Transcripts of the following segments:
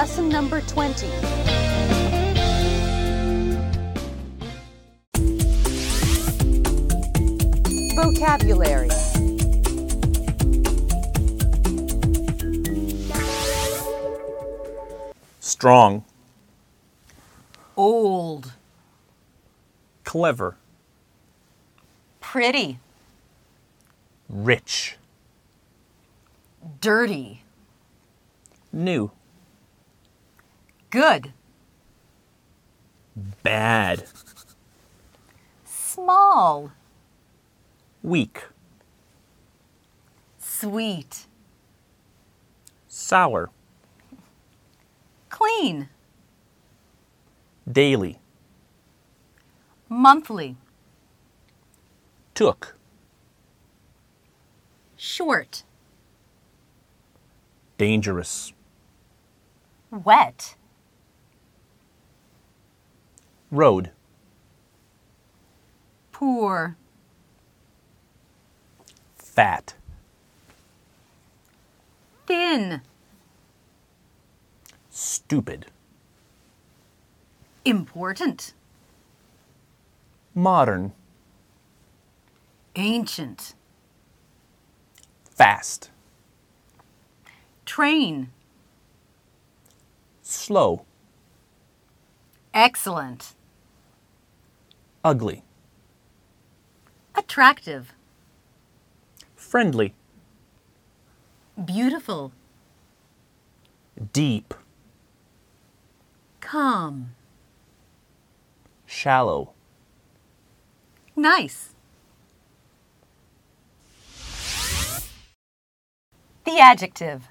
lesson number 20. Vocabulary Strong, old, clever, pretty, rich, dirty, new. Good. Bad. Small. Weak. Sweet. Sour. Clean. Daily. Monthly. Took. Short. Dangerous. Wet. Road. Poor. Fat. Thin. Stupid. Important. Modern. Ancient. Fast. Train. Slow. Excellent. Ugly. Attractive. Friendly. Beautiful. Deep. Calm. Shallow. Nice. The adjective.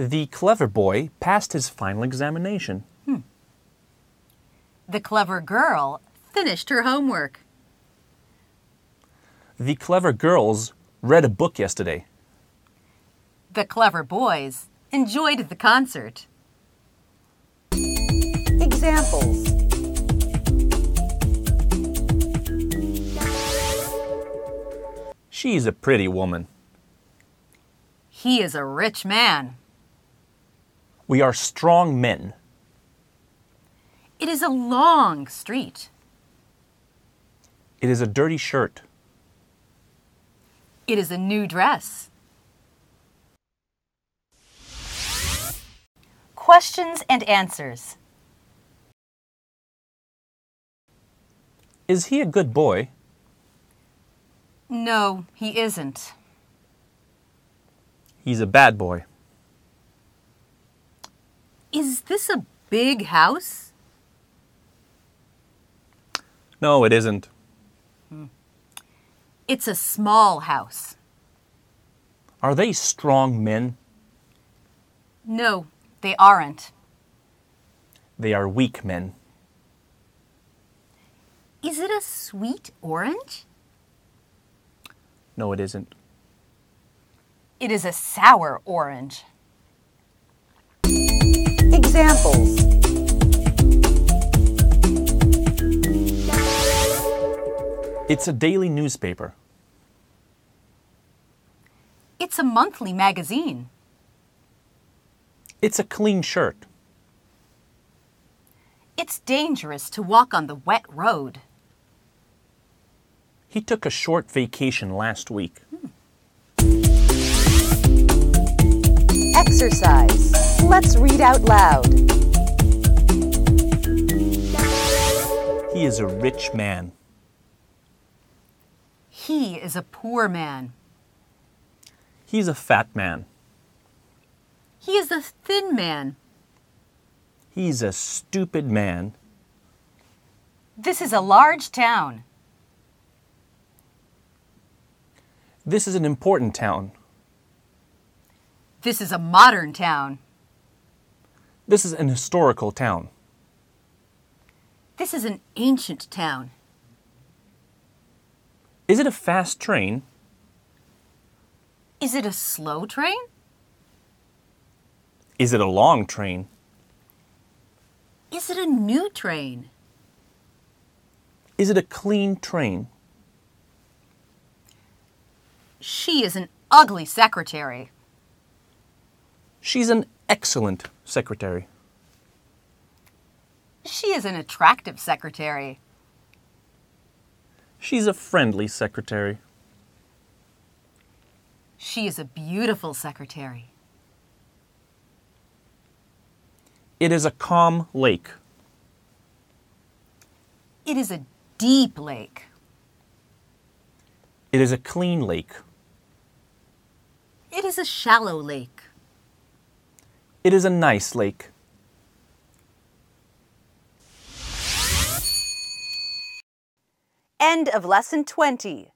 The clever boy passed his final examination. Hmm. The clever girl finished her homework. The clever girls read a book yesterday. The clever boys enjoyed the concert. Examples She's a pretty woman. He is a rich man. We are strong men. It is a long street. It is a dirty shirt. It is a new dress. Questions and answers. Is he a good boy? No, he isn't. He's a bad boy. Is this a big house? No, it isn't. Hmm. It's a small house. Are they strong men? No, they aren't. They are weak men. Is it a sweet orange? No, it isn't. It is a sour orange examples. It's a daily newspaper. It's a monthly magazine. It's a clean shirt. It's dangerous to walk on the wet road. He took a short vacation last week. Hmm. Exercise. Let's read out loud. He is a rich man. He is a poor man. He's a fat man. He is a thin man. He's a stupid man. This is a large town. This is an important town. This is a modern town. This is an historical town. This is an ancient town. Is it a fast train? Is it a slow train? Is it a long train? Is it a new train? Is it a clean train? She is an ugly secretary. She's an excellent secretary. She is an attractive secretary. She's a friendly secretary. She is a beautiful secretary. It is a calm lake. It is a deep lake. It is a clean lake. It is a shallow lake. It is a nice lake. End of lesson 20.